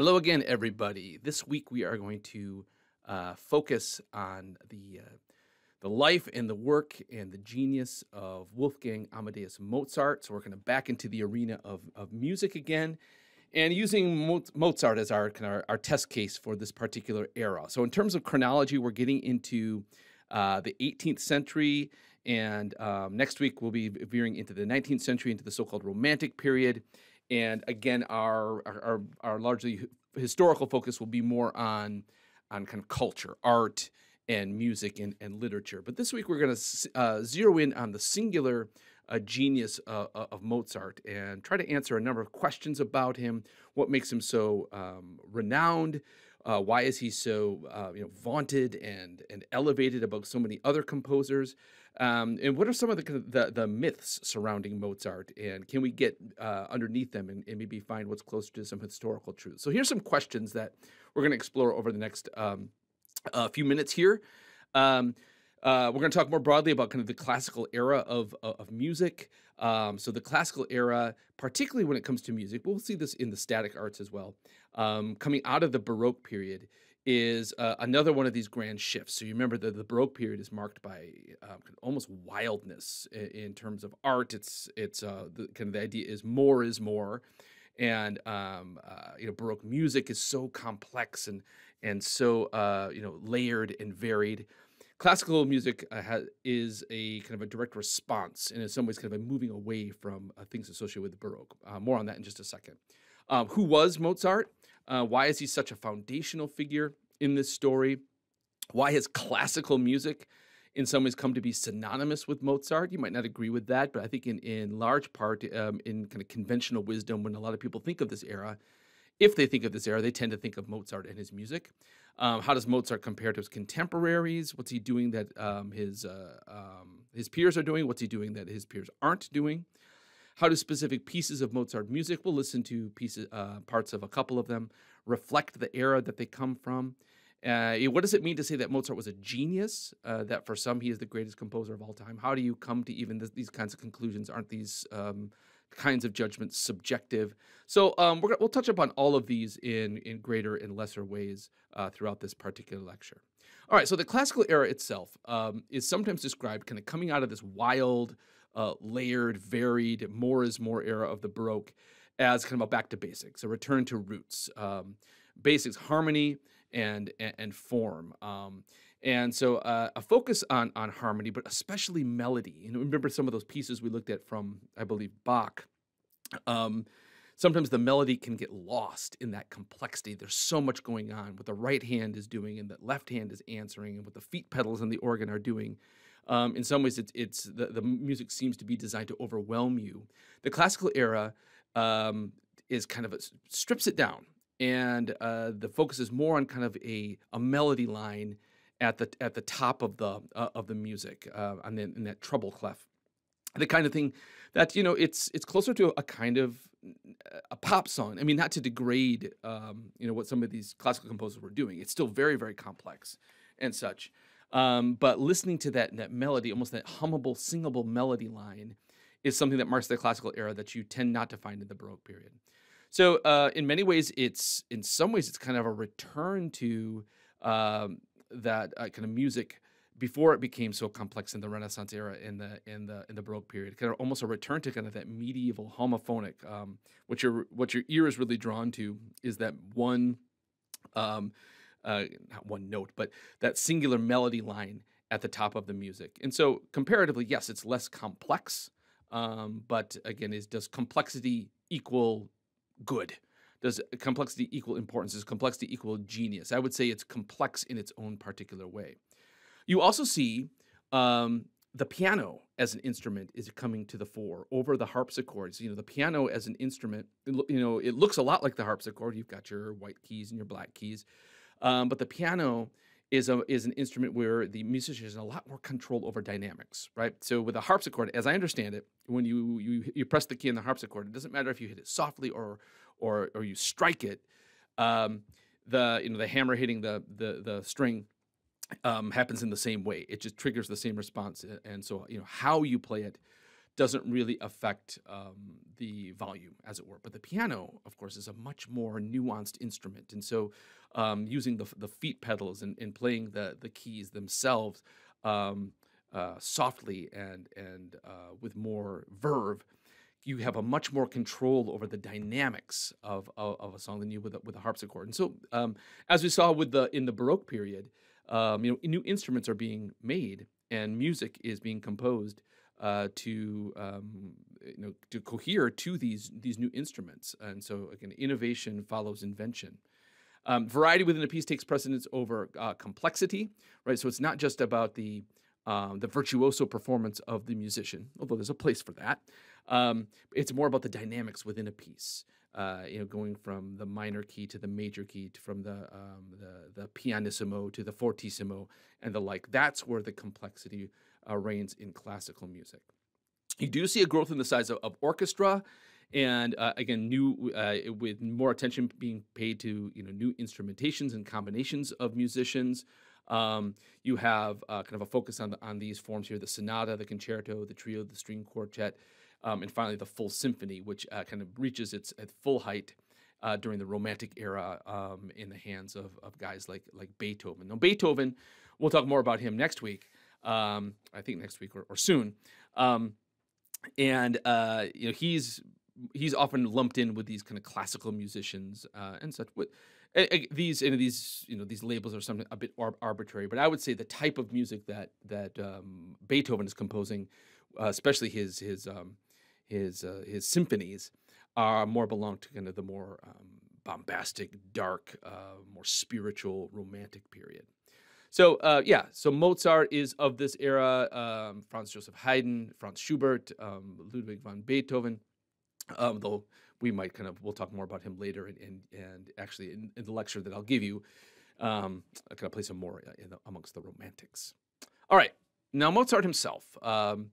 Hello again, everybody. This week we are going to uh, focus on the uh, the life and the work and the genius of Wolfgang Amadeus Mozart. So we're going to back into the arena of, of music again, and using Mozart as our, our, our test case for this particular era. So in terms of chronology, we're getting into uh, the 18th century, and um, next week we'll be veering into the 19th century, into the so-called Romantic period. And again, our our, our largely historical focus will be more on on kind of culture, art, and music and, and literature. But this week we're going to uh, zero in on the singular uh, genius uh, uh, of Mozart and try to answer a number of questions about him. What makes him so um, renowned? Uh, why is he so uh, you know vaunted and and elevated above so many other composers? Um, and what are some of the, the, the myths surrounding Mozart, and can we get uh, underneath them and, and, maybe find what's closer to some historical truth? So here's some questions that we're going to explore over the next um, uh, few minutes here. Um, uh, we're going to talk more broadly about kind of the classical era of uh, of music. Um, so the classical era, particularly when it comes to music, we'll see this in the static arts as well. Um, coming out of the Baroque period, is uh, another one of these grand shifts. So you remember that the Baroque period is marked by uh, almost wildness in, in, terms of art. It's it's uh, the, kind of the idea is more is more, and um, uh, you know Baroque music is so complex and and so uh, you know layered and varied. Classical music ha- is a kind of a direct response, and in some ways, kind of a moving away from things associated with the Baroque. more on that in just a second. Um, who was Mozart? Uh, why is he such a foundational figure in this story? Why has classical music in some ways come to be synonymous with Mozart? You might not agree with that, but I think in, in large part, um, in kind of conventional wisdom, when a lot of people think of this era, if they think of this era, they tend to think of Mozart and his music. Um, how does Mozart compare to his contemporaries? What's he doing that um, his uh, um, his peers are doing? What's he doing that his peers aren't doing? how do specific pieces of Mozart music, we'll listen to pieces, uh, parts of a couple of them, reflect the era that they come from. Uh, what does it mean to say that Mozart was a genius? Uh, that for some he is the greatest composer of all time. How do you come to even these kinds of conclusions? Aren't these um, kinds of judgments subjective? So um, we will touch upon all of these in in greater and lesser ways uh, throughout this particular lecture. All right. So the classical era itself um, is sometimes described kind of coming out of this wild uh, layered, varied, more is more era of the Baroque as kind of a back to basics, a return to roots, um, basics, harmony and and, and form. Um, and so uh, a focus on on harmony, but especially melody. And remember some of those pieces we looked at from, I believe, Bach. Um, sometimes the melody can get lost in that complexity. There's so much going on. What the right hand is doing and the left hand is answering, and what the feet pedals and the organ are doing um, in some ways, it's, it's the, the music seems to be designed to overwhelm you. The classical era um, is kind of a, strips it down, and uh, the focus is more on kind of a, a melody line at the at the top of the uh, of the music uh, on the, in that treble clef, the kind of thing that you know it's it's closer to a kind of a pop song. I mean, not to degrade um, you know what some of these classical composers were doing. It's still very very complex and such. Um, but listening to that that melody, almost that hummable, singable melody line, is something that marks the classical era that you tend not to find in the Baroque period. So uh, in many ways, it's in some ways it's kind of a return to um, that uh, kind of music before it became so complex in the Renaissance era in the in the in the Baroque period, kind of almost a return to kind of that medieval homophonic. Um, what your what your ear is really drawn to is that one um, uh, not one note, but that singular melody line at the top of the music. And so, comparatively, yes, it's less complex. Um, but again, is does complexity equal good? Does complexity equal importance? Does complexity equal genius? I would say it's complex in its own particular way. You also see um, the piano as an instrument is coming to the fore over the harpsichords. You know, the piano as an instrument, you know, it looks a lot like the harpsichord. You've got your white keys and your black keys, um, but the piano is a is an instrument where the musician has a lot more control over dynamics, right? So with a harpsichord, as I understand it, when you you you press the key in the harpsichord, it doesn't matter if you hit it softly or or or you strike it. Um, the you know the hammer hitting the the the string um, happens in the same way. It just triggers the same response, and so you know how you play it doesn't really affect um, the volume, as it were. But the piano, of course, is a much more nuanced instrument, and so um, using the, the feet pedals and, and playing the the keys themselves um, uh, softly and and uh, with more verve, you have a much more control over the dynamics of of, of a song than you with a, with a harpsichord. And so, um, as we saw with the in the Baroque period, um, you know, new instruments are being made and music is being composed uh, to um, you know to cohere to these these new instruments. And so again, innovation follows invention. Um, variety within a piece takes precedence over uh, complexity, right? So it's not just about the um, the virtuoso performance of the musician, although there's a place for that. Um, it's more about the dynamics within a piece. Uh, you know, going from the minor key to the major key, to from the, um, the the pianissimo to the fortissimo, and the like. That's where the complexity uh, reigns in classical music. You do see a growth in the size of, of orchestra, and uh, again, new uh, with more attention being paid to you know new instrumentations and combinations of musicians. Um, you have uh, kind of a focus on the, on these forms here: the sonata, the concerto, the trio, the string quartet, um, and finally the full symphony, which uh, kind of reaches its, full height uh, during the Romantic era um, in the hands of, of guys like like Beethoven. Now Beethoven, we'll talk more about him next week um, I think next week or, or soon. Um, and uh, you know he's he's often lumped in with these kind of classical musicians uh, and such. With, these and these you know these labels are something a bit arbitrary, but I would say the type of music that that um, Beethoven is composing, uh, especially his his um, his uh, his symphonies, are more belong to kind of the more um, bombastic, dark, uh, more spiritual, romantic period. So uh, yeah, so Mozart is of this era. Um, Franz Joseph Haydn, Franz Schubert, um, Ludwig van Beethoven. Um, though we might kind of we'll talk more about him later, and and, and actually in, in, the lecture that I'll give you, um, I kind of play some more uh, the, amongst the Romantics. All right, now Mozart himself. Um,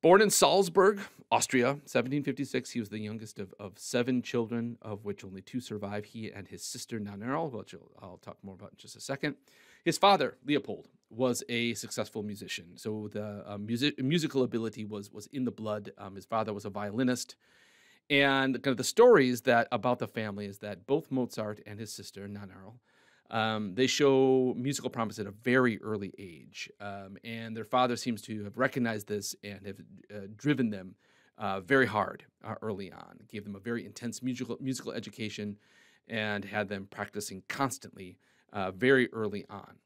born in Salzburg, Austria, 1756, he was the youngest of, of seven children, of which only two survive. He and his sister Nannerl, which I'll, I'll talk more about in just a second. His father, Leopold, was a successful musician, so the uh, music, musical ability was was in the blood. Um, his father was a violinist, and kind of the stories that about the family is that both Mozart and his sister Nannerl, um, they show musical promise at a very early age, um, and their father seems to have recognized this and have uh, driven them uh, very hard uh, early on. Gave them a very intense musical musical education, and had them practicing constantly uh, very early on.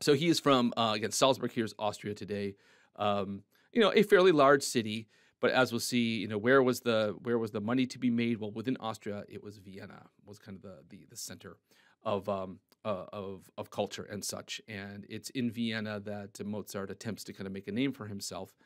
So he is from, uh, again, Salzburg here is Austria today. Um, you know, a fairly large city, but as we'll see, you know, where was the where was the money to be made? Well, within Austria, it was Vienna was kind of the the, the center of um, uh, of of culture and such. And it's in Vienna that Mozart attempts to kind of make a name for himself,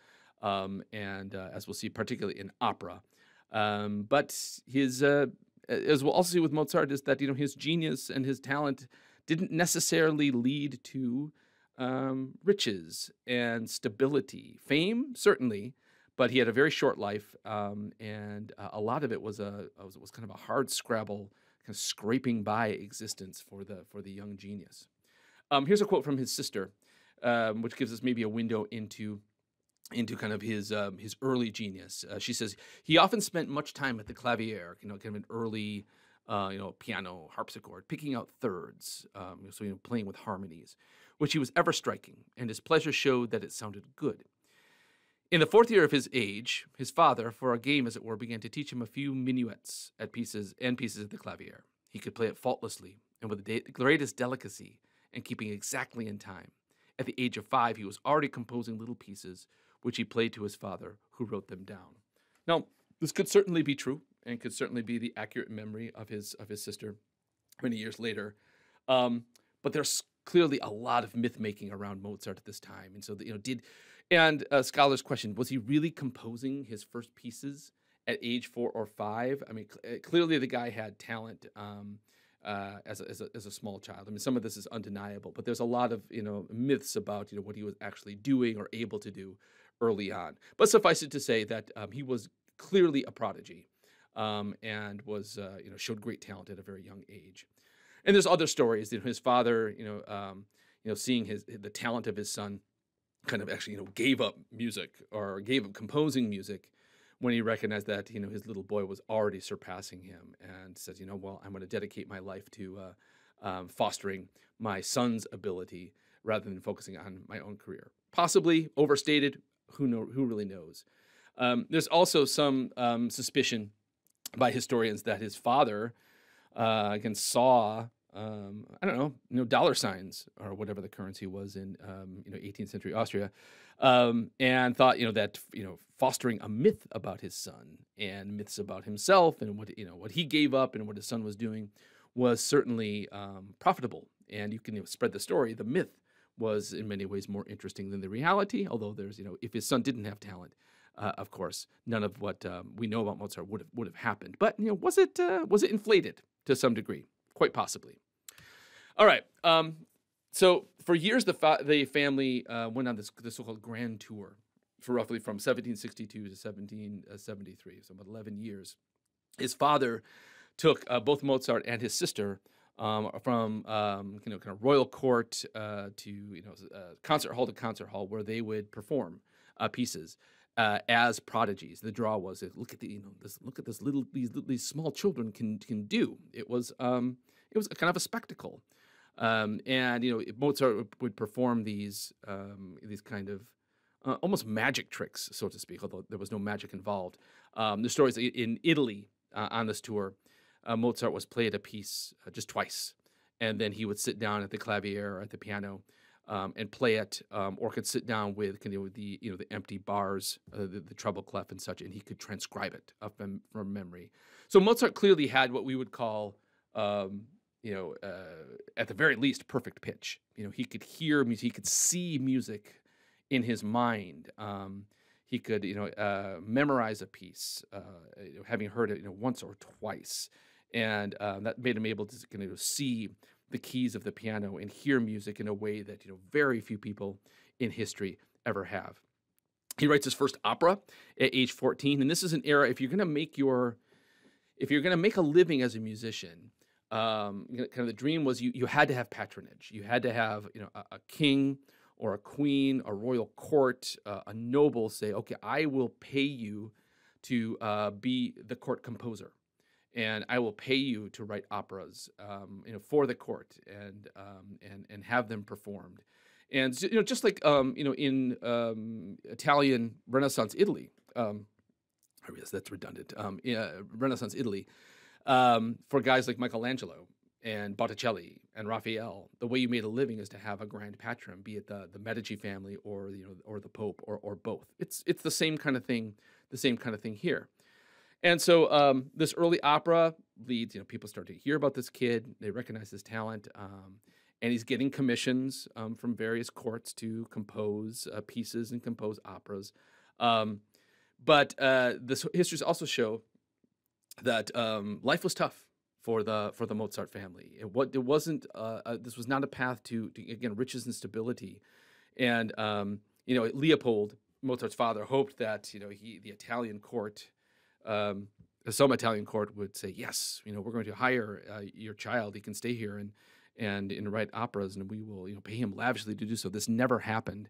um, and uh, as we'll see, particularly in opera. Um, but his uh, as we'll also see with Mozart is that you know his genius and his talent didn't necessarily lead to um, riches and stability. Fame, certainly, but he had a very short life, um, and uh, a lot of it was a was, was kind of a hard scrabble, kind of scraping by existence for the for the young genius. Um, here's a quote from his sister, um, which gives us maybe a window into into kind of his um, his early genius. Uh, she says he often spent much time at the clavier, you know, kind of an early uh, you know, piano, harpsichord, picking out thirds, um, so you know, playing with harmonies, which he was ever striking, and his pleasure showed that it sounded good. In the fourth year of his age, his father, for a game as it were, began to teach him a few minuets at pieces and pieces of the clavier. He could play it faultlessly and with the greatest delicacy, and keeping exactly in time. At the age of five, he was already composing little pieces, which he played to his father, who wrote them down. Now, this could certainly be true and could certainly be the accurate memory of his of his sister many years later. Um, but there's clearly a lot of myth making around Mozart at this time, and so the, you know did and uh, scholars question was he really composing his first pieces at age four or five? I mean, cl uh, clearly the guy had talent. Um, uh, as, a, as, a, as a small child. I mean, some of this is undeniable, but there's a lot of you know myths about you know what he was actually doing or able to do early on. But suffice it to say that um, he was clearly a prodigy, um, and was uh, you know showed great talent at a very young age. And there's other stories. You know, his father, you know, um, you know, seeing his the talent of his son, kind of actually you know gave up music or gave up composing music when he recognized that you know his little boy was already surpassing him and says, you know, well, I'm going to dedicate my life to uh, um, fostering my son's ability rather than focusing on my own career. Possibly overstated. Who know? Who really knows? Um, there's also some um, suspicion by historians that his father uh, again saw um, I don't know, you know, dollar signs or whatever the currency was in um, you know 18th century Austria, um, and thought you know that you know fostering a myth about his son and myths about himself and what you know what he gave up and what his son was doing was certainly um, profitable. And you can you know, spread the story. The myth was in many ways more interesting than the reality. Although there's you know if his son didn't have talent, uh, of course, none of what um, we know about Mozart would have would have happened. But you know, was it uh, was it inflated to some degree? Quite possibly. All right. Um, so for years, the fa- the family uh, went on this, this so-called grand tour for roughly from 1762 to 1773, uh, so about 11 years. His father took both Mozart and his sister um, from um, you know kind of royal court uh, to you know uh, concert hall to concert hall where they would perform uh, pieces uh, as prodigies. The draw was look at the you know this look at this little these these small children can can do. It was um, it was kind of a spectacle, um, and you know Mozart would perform these um, these kind of uh, almost magic tricks, so to speak, although there was no magic involved. Um, the stories in Italy uh, on this tour, uh, Mozart was played a piece uh, just twice, and then he would sit down at the clavier or at the piano um, and play it, um, or could sit down with, you know, the you know the empty bars, uh, the, the, treble clef and such, and he could transcribe it from, from memory. So Mozart clearly had what we would call, um, you know, uh, at the very least, perfect pitch. You know, he could hear music, he could see music in his mind. Um, he could, you know, uh, memorize a piece, uh, having heard it, you know, once or twice, and uh, that made him able to kind of see the keys of the piano and hear music in a way that you know very few people in history ever have. He writes his first opera at age 14, and this is an era if you're going to make your if you're going to make a living as a musician, um, you know, kind of the dream was you you had to have patronage. You had to have you know a, a king or a queen, a royal court, uh, a noble say, okay, I will pay you to uh, be the court composer and I will pay you to write operas, um, you know, for the court and um, and and have them performed. And you know, just like um, you know, in um, Italian Renaissance Italy, um, I realize that's redundant. In, um, uh, Renaissance Italy, um, for guys like Michelangelo and Botticelli and Raphael, the way you made a living is to have a grand patron, be it the the Medici family or you know or the Pope or or both. It's it's the same kind of thing, the same kind of thing here. And so um, this early opera leads, you know, people start to hear about this kid. They recognize his talent. Um, and he's getting commissions um, from various courts to compose uh, pieces and compose operas. Um, but uh, histories also show that um, life was tough for the for the Mozart family. It, what, it wasn't uh, uh, this was not a path to, to again riches and stability. And um, you know Leopold Mozart's father hoped that you know he the Italian court um, some Italian court would say, yes, you know, we're going to hire uh, your child. He can stay here and and and write operas, and we will you know pay him lavishly to do so. This never happened.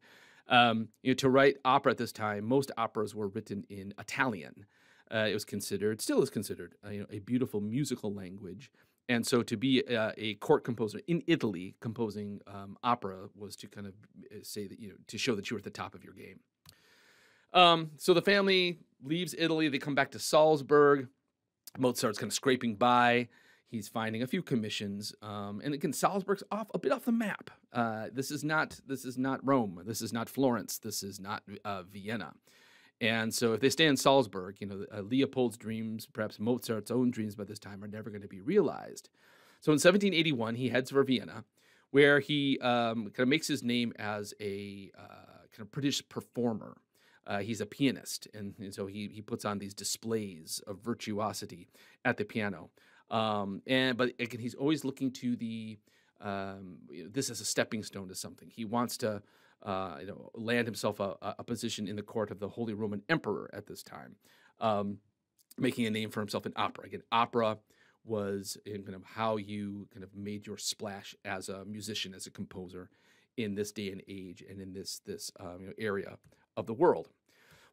Um, you know, to write opera at this time, most operas were written in Italian. Uh, it was considered, still is considered, uh, you know, a beautiful musical language. And so, to be a, uh, a court composer in Italy composing um, opera was to kind of uh, say that you know to show that you were at the top of your game. Um, so the family leaves Italy. They come back to Salzburg. Mozart's kind of scraping by. He's finding a few commissions, um, and again, Salzburg's off a bit off the map. Uh, this is not this is not Rome. This is not Florence. This is not uh, Vienna. And so, if they stay in Salzburg, you know uh, Leopold's dreams, perhaps Mozart's own dreams, by this time are never going to be realized. So, in 1781, he heads for Vienna, where he um, kind of makes his name as a uh, kind of British performer. Uh, he's a pianist, and, and, so he he puts on these displays of virtuosity at the piano. Um, and but again, he's always looking to the um, this as a stepping stone to something. He wants to uh, you know land himself a, a, position in the court of the Holy Roman Emperor at this time, um, making a name for himself in opera. Again, opera was in kind of how you kind of made your splash as a musician, as a composer in this day and age, and in this this um, you know, area of the world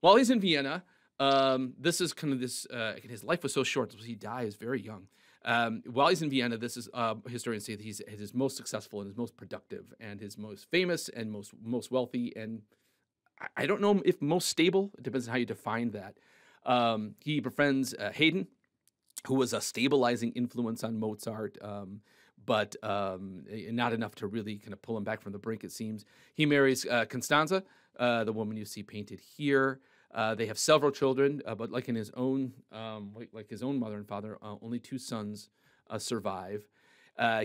while he's in Vienna, um, this is kind of this. Uh, his life was so short; he dies very young. Um, while he's in Vienna, this is uh, historians say that he's his most successful and his most productive and his most famous and most most wealthy and I, I don't know if most stable. It depends on how you define that. Um, he befriends uh, Haydn, who was a stabilizing influence on Mozart. Um, but um, not enough to really kind of pull him back from the brink, it seems. He marries uh, Constanza, uh, the woman you see painted here. Uh, they have several children, uh, but like in his own, um, like, like, his own mother and father, uh, only two sons uh, survive.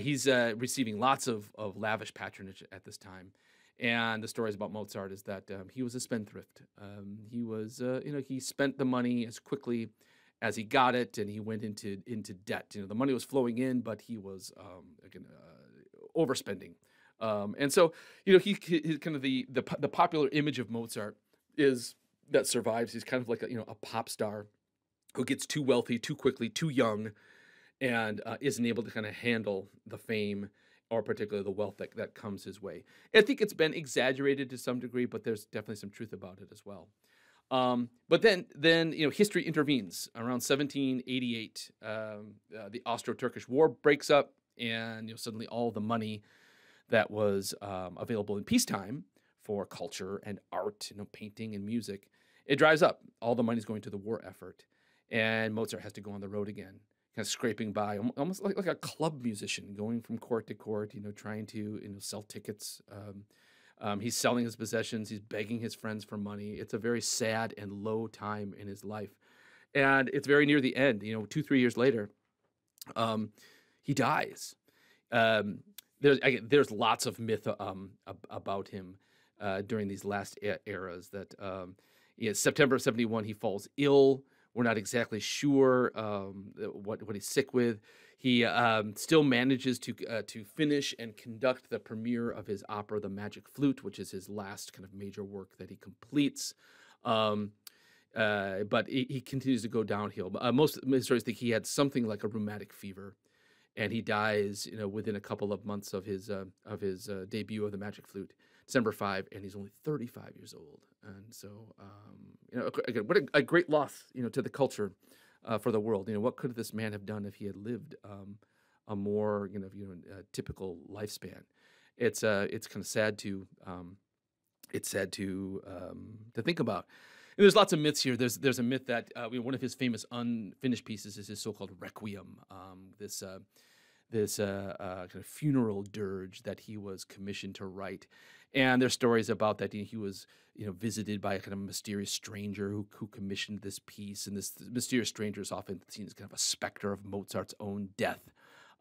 he's receiving lots of, of lavish patronage at this time. And the stories about Mozart is that um, he was a spendthrift. Um, he was, you know, he spent the money as quickly as he got it, and he went into into debt. You know, the money was flowing in, but he was um, again uh, overspending. Um, and so, you know, he, he kind of the, the the popular image of Mozart is that survives. He's kind of like a, you know a pop star who gets too wealthy too quickly, too young, and uh, isn't able to kind of handle the fame or particularly the wealth that, that comes his way. I think it's been exaggerated to some degree, but there's definitely some truth about it as well. Um, but then, then you know, history intervenes. Around 1788, um, uh, the Austro-Turkish War breaks up, and you know, suddenly all the money that was um, available in peacetime for culture and art, you know, painting and music, it dries up. All the money's going to the war effort, and Mozart has to go on the road again, kind of scraping by, almost like, like a club musician going from court to court, you know, trying to you know sell tickets. Um, um, he's selling his possessions. He's begging his friends for money. It's a very sad and low time in his life. And it's very near the end. You know, two, three years later, um, he dies. Um, there's, I, there's lots of myth um, about him uh, during these last eras that um, you know, September of 71, he falls ill. We're not exactly sure um, what, what he's sick with. He um, still manages to uh, to finish and conduct the premiere of his opera, The Magic Flute, which is his last kind of major work that he completes. Um, uh, but he, he, continues to go downhill. Uh, most historians think he had something like a rheumatic fever, and he dies, you know, within a couple of months of his uh, of his uh, debut of The Magic Flute, December five, and he's only thirty five years old. And so, um, you know, again, what a, a great loss, you know, to the culture uh, for the world. You know, what could this man have done if he had lived um, a more you know, you know uh, typical lifespan? It's uh, it's kind of sad to um, it's sad to um, to think about. And there's lots of myths here. There's there's a myth that uh, one of his famous unfinished pieces is his so-called requiem. Um, this uh, this uh, kind of funeral dirge that he was commissioned to write and there's stories about that he was, you know, visited by a kind of mysterious stranger who, who commissioned this piece. And this mysterious stranger is often seen as kind of a specter of Mozart's own death.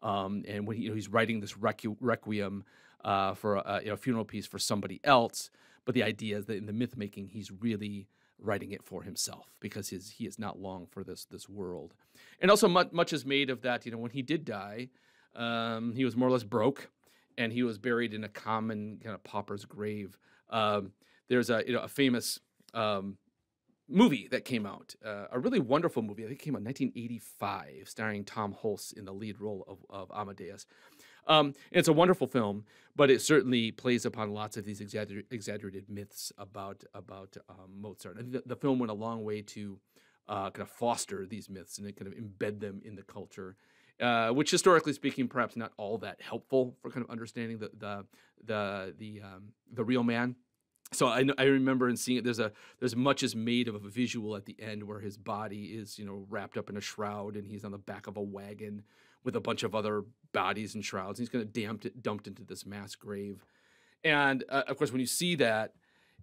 Um, and when he, you know, he's writing this requ requiem uh, for a, you know, funeral piece for somebody else, but the idea is that in the myth making, he's really writing it for himself because his, he is not long for this this world. And also much, much is made of that, you know, when he did die, um, he was more or less broke and he was buried in a common kind of pauper's grave. Um, there's a you know a famous um, movie that came out, uh, a really wonderful movie. I think it came out in 1985, starring Tom Hulse in the lead role of, of Amadeus. Um, it's a wonderful film, but it certainly plays upon lots of these exagger exaggerated myths about about um, Mozart. And the, the, film went a long way to uh, kind of foster these myths and kind of embed them in the culture uh, which historically speaking, perhaps not all that helpful for kind of understanding the the the the, um, the real man. So I, I remember in seeing it. There's a there's much is made of a visual at the end where his body is you know wrapped up in a shroud and he's on the back of a wagon with a bunch of other bodies and shrouds. And he's going to dumped dumped into this mass grave, and uh, of course when you see that,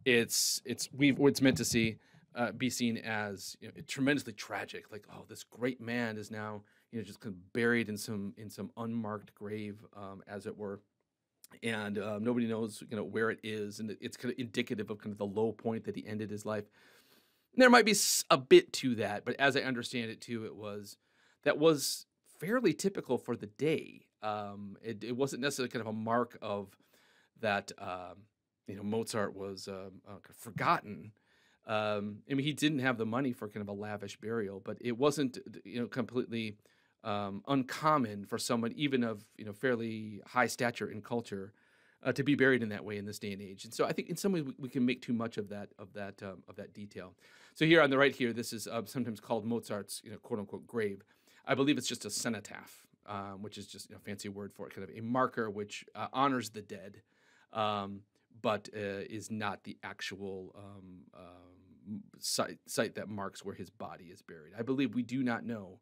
it's it's we it's meant to see uh, be seen as you know, tremendously tragic. Like oh this great man is now you know, just kind of buried in some in some unmarked grave, um, as it were. And um, nobody knows, you know, where it is, and it's kind of indicative of kind of the low point that he ended his life. And there might be a bit to that, but as I understand it, too, it was that was fairly typical for the day. Um, it, it, wasn't necessarily kind of a mark of that um, you know Mozart was um, uh, uh, forgotten. Um, I mean, he didn't have the money for kind of a lavish burial, but it wasn't you know completely um, uncommon for someone even of you know fairly high stature and culture uh, to be buried in that way in this day and age. And so I think in some ways we, we can make too much of that of that um, of that detail. So here on the right here, this is uh, sometimes called Mozart's you know quote unquote grave. I believe it's just a cenotaph, um, which is just you know, a fancy word for it, kind of a marker which uh, honors the dead, um, but uh, is not the actual. Um, um, site, site that marks where his body is buried. I believe we do not know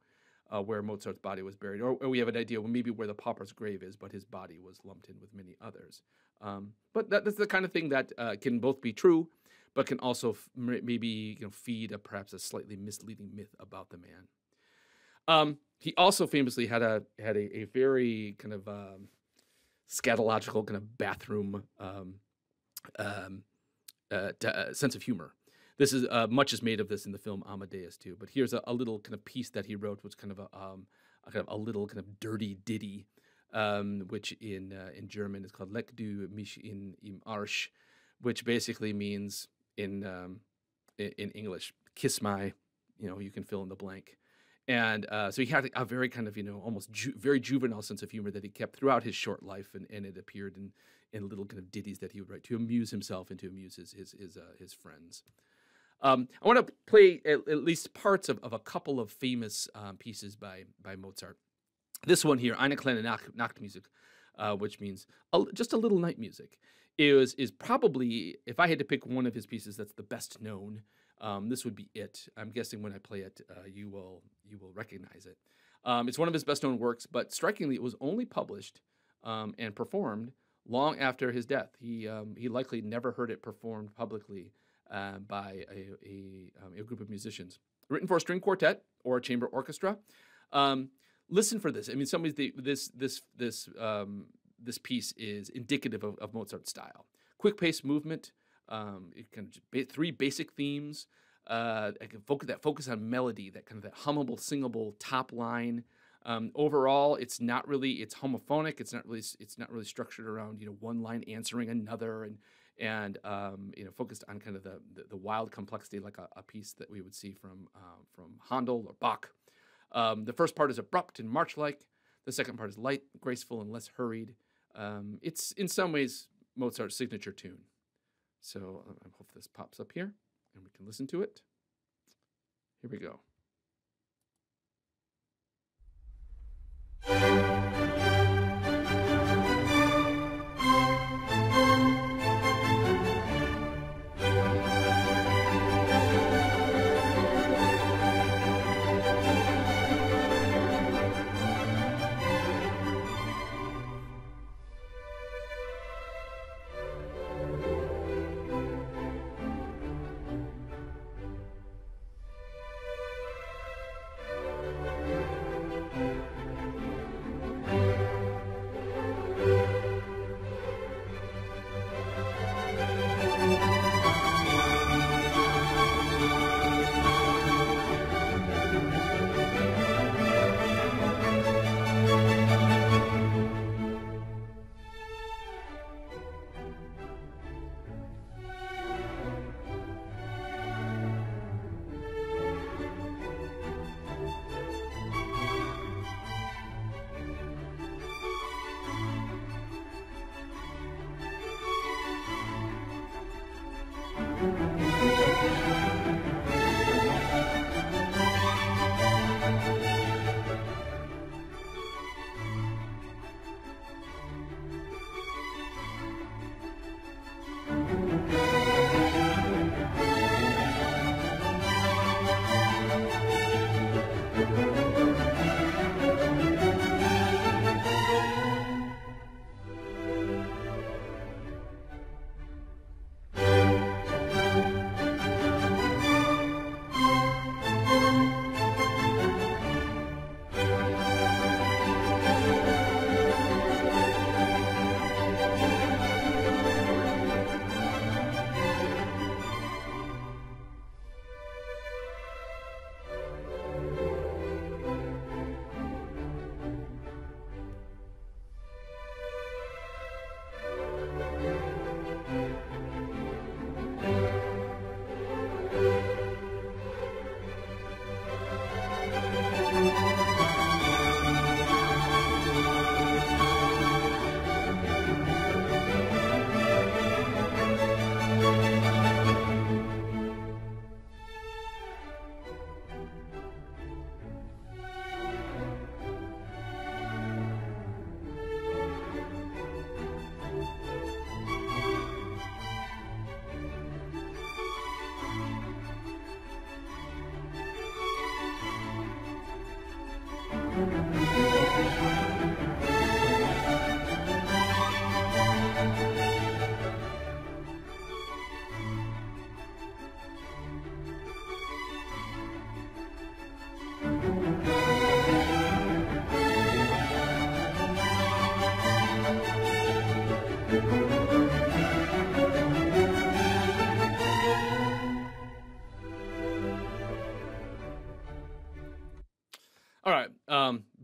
uh, where Mozart's body was buried, or, or, we have an idea maybe where the pauper's grave is, but his body was lumped in with many others. Um, but that, that's the kind of thing that uh, can both be true, but can also f- maybe you know, feed a, perhaps a slightly misleading myth about the man. Um, he also famously had a had a, a very kind of um, scatological kind of bathroom um, um, uh, uh, sense of humor. This is uh, much is made of this in the film Amadeus too. But here's a, a little kind of piece that he wrote, which kind of a, um, a kind of a little kind of dirty ditty, um, which in uh, in German is called Leck du mich in im Arsch," which basically means in um, in English, "Kiss my," you know, you can fill in the blank. And uh, so he had a very kind of you know almost ju- very juvenile sense of humor that he kept throughout his short life, and, and it appeared in in little kind of ditties that he would write to amuse himself and to amuse his his his, uh, his friends. Um, I want to play at, at, least parts of, of a couple of famous um, pieces by by Mozart. This one here, Eine kleine Nacht, Nachtmusik, uh, which means a, just a little night music, is is probably if I had to pick one of his pieces that's the best known. Um, this would be it. I'm guessing when I play it, uh, you will you will recognize it. Um, it's one of his best known works, but strikingly, it was only published um, and performed long after his death. He um, he likely never heard it performed publicly uh, by a, a, um, a, group of musicians, written for a string quartet or a chamber orchestra. Um, listen for this. I mean, some ways this this this um, this piece is indicative of, of Mozart's style: quick paced movement, um, it can three basic themes. Uh, focus, that focus on melody, that kind of that hummable, singable top line. Um, overall, it's not really it's homophonic. It's not really it's not really structured around you know one line answering another and and um, you know focused on kind of the, the, the wild complexity, like a, a, piece that we would see from uh, from Handel or Bach. Um, the first part is abrupt and march-like. The second part is light, graceful, and less hurried. Um, it's in some ways Mozart's signature tune. So um, I hope this pops up here, and we can listen to it. Here we go.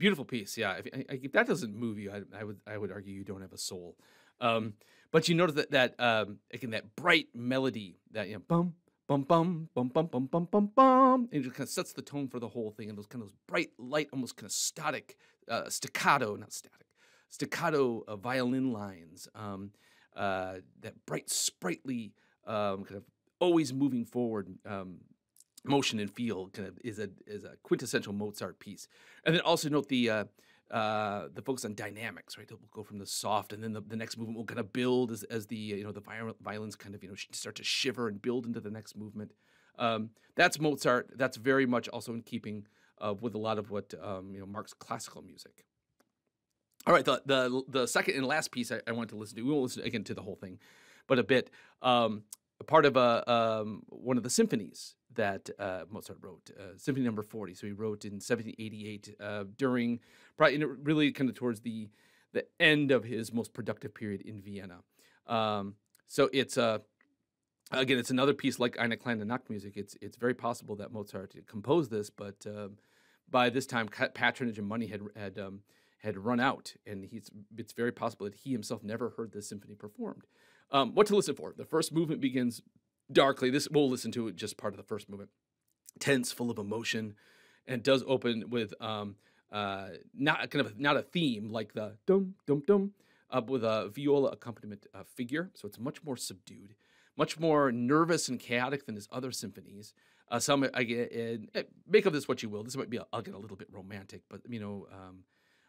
beautiful piece. Yeah, if, if that doesn't move you, I, I, would I would argue you don't have a soul. Um, but you notice that that um, again that bright melody that you know bum bum bum bum bum bum bum bum bum, and it just kind of sets the tone for the whole thing. And those kind of those bright, light, almost kind of static uh, staccato, not static, staccato uh, violin lines. Um, uh, that bright, sprightly um, kind of always moving forward um, motion and feel kind of is a is a quintessential Mozart piece. And then also note the uh, uh, the focus on dynamics, right? It will go from the soft, and then the, the next movement will kind of build as, as the you know the viol- violins kind of you know start to shiver and build into the next movement. Um, that's Mozart. That's very much also in keeping uh, with a lot of what um, you know Mark's classical music. All right, the the, the second and last piece I, I want to listen to. We won't listen again to the whole thing, but a bit um, part of a uh, um, one of the symphonies that uh, Mozart wrote, uh, Symphony Number Forty. So he wrote in 1788 uh, during, probably, really kind of towards the the end of his most productive period in Vienna. Um, so it's a uh, again, it's another piece like Eine kleine Nachtmusik. It's it's very possible that Mozart composed this, but um, by this time, patronage and money had had um, had run out, and he's, it's very possible that he himself never heard this symphony performed. Um, what to listen for? The first movement begins darkly. This we'll listen to it just part of the first movement, tense, full of emotion, and does open with um, uh, not kind of not a theme like the dum dum dum, up with a viola accompaniment uh, figure. So it's much more subdued, much more nervous and chaotic than his other symphonies. Uh, some I get eh, make of this what you will. This might be I'll get a little bit romantic, but you know um,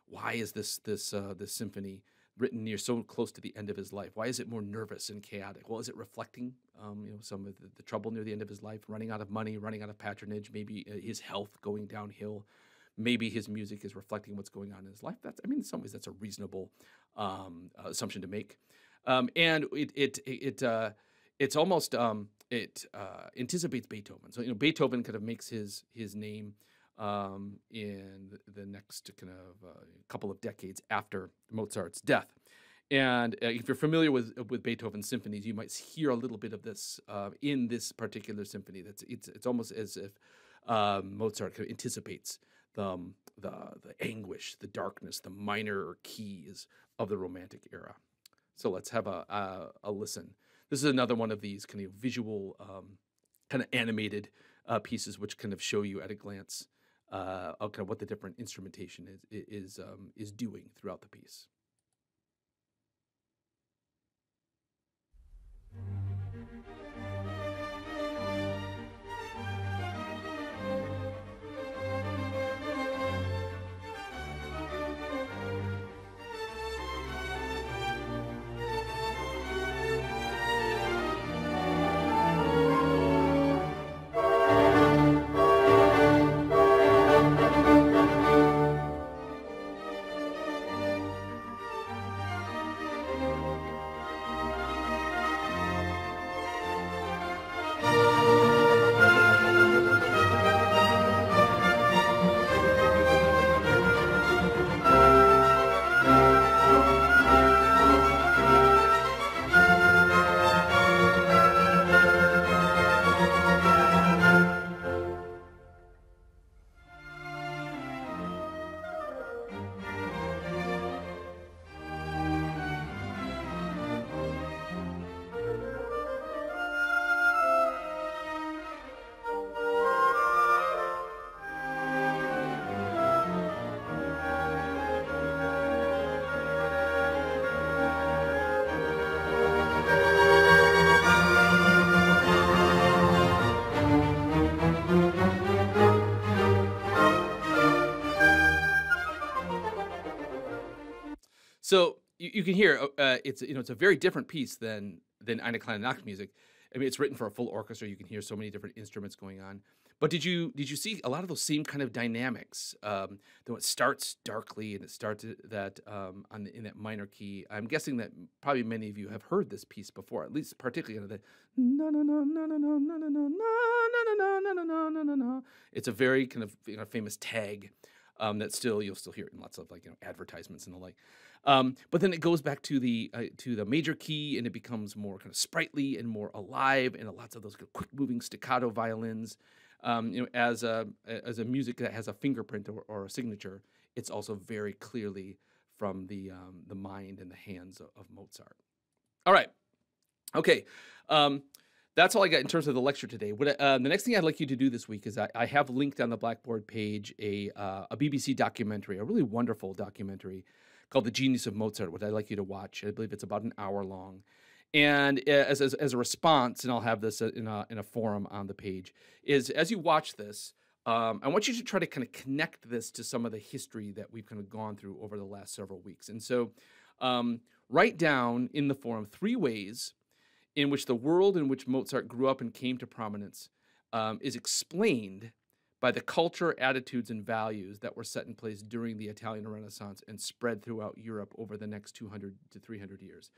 why is this this uh, this symphony? written near so close to the end of his life? Why is it more nervous and chaotic? Well, is it reflecting um, you know some of the, the, trouble near the end of his life, running out of money, running out of patronage, maybe uh, his health going downhill? Maybe his music is reflecting what's going on in his life. That's, I mean, in some ways, that's a reasonable um, assumption to make. Um, and it it it uh, it's almost um, it uh, anticipates Beethoven. So you know Beethoven kind of makes his his name um, in the next kind of uh, couple of decades after Mozart's death. And uh, if you're familiar with with Beethoven's symphonies, you might hear a little bit of this uh, in this particular symphony. That's it's it's almost as if um, Mozart kind of anticipates the, um, the the anguish, the darkness, the minor keys of the Romantic era. So let's have a a, a listen. This is another one of these kind of visual, um, kind of animated uh, pieces, which kind of show you at a glance uh, of kind of what the different instrumentation is is um, is doing throughout the piece. So you, you can hear uh, it's you know it's a very different piece than than Eine kleine Nacht music. I mean, it's written for a full orchestra. You can hear so many different instruments going on. But did you did you see a lot of those same kind of dynamics? Um, though it starts darkly and it starts that um, on the, in that minor key. I'm guessing that probably many of you have heard this piece before, at least particularly the no no no no no no no no no no no no no no no no no. It's a very kind of you know, famous tag um, that still you'll still hear it in lots of like you know advertisements and the like. Um, but then it goes back to the uh, to the major key and it becomes more kind of sprightly and more alive and lots of those quick moving staccato violins. Um, you know, as a as a music that has a fingerprint or, or a signature, it's also very clearly from the um, the mind and the hands of, of Mozart. All right, okay. Um, that's all I got in terms of the lecture today. What, uh, the next thing I'd like you to do this week is I, I have linked on the Blackboard page a uh, a BBC documentary, a really wonderful documentary called "The Genius of Mozart," which I'd like you to watch. I believe it's about an hour long. And uh, as, as, as a response, and I'll have this uh, in a, in a forum on the page, is as you watch this, um, I want you to try to kind of connect this to some of the history that we've kind of gone through over the last several weeks. And so, um, write down in the forum three ways in which the world in which Mozart grew up and came to prominence um, is explained by the culture, attitudes, and values that were set in place during the Italian Renaissance and spread throughout Europe over the next 200 to 300 years.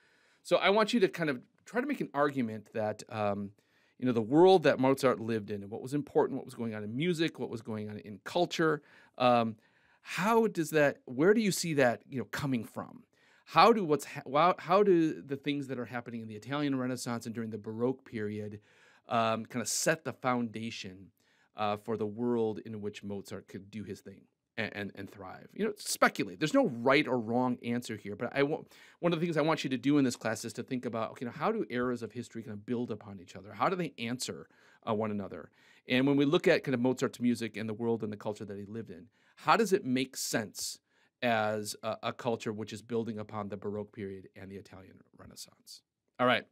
So I want you to kind of try to make an argument that. Um, you know the world that Mozart lived in, and what was important, what was going on in music, what was going on in culture. Um, how does that? Where do you see that? You know, coming from? how do what's how, how do the things that are happening in the Italian Renaissance and during the Baroque period um, kind of set the foundation uh, for the world in which Mozart could do his thing and, and, and thrive? You know, speculate. There's no right or wrong answer here, but I want one of the things I want you to do in this class is to think about okay, you know, how do eras of history kind of build upon each other? How do they answer uh, one another? And when we look at kind of Mozart's music and the world and the culture that he lived in, how does it make sense? as a, a culture which is building upon the Baroque period and the Italian Renaissance. All right.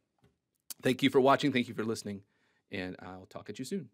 Thank you for watching. Thank you for listening. And I'll talk at you soon.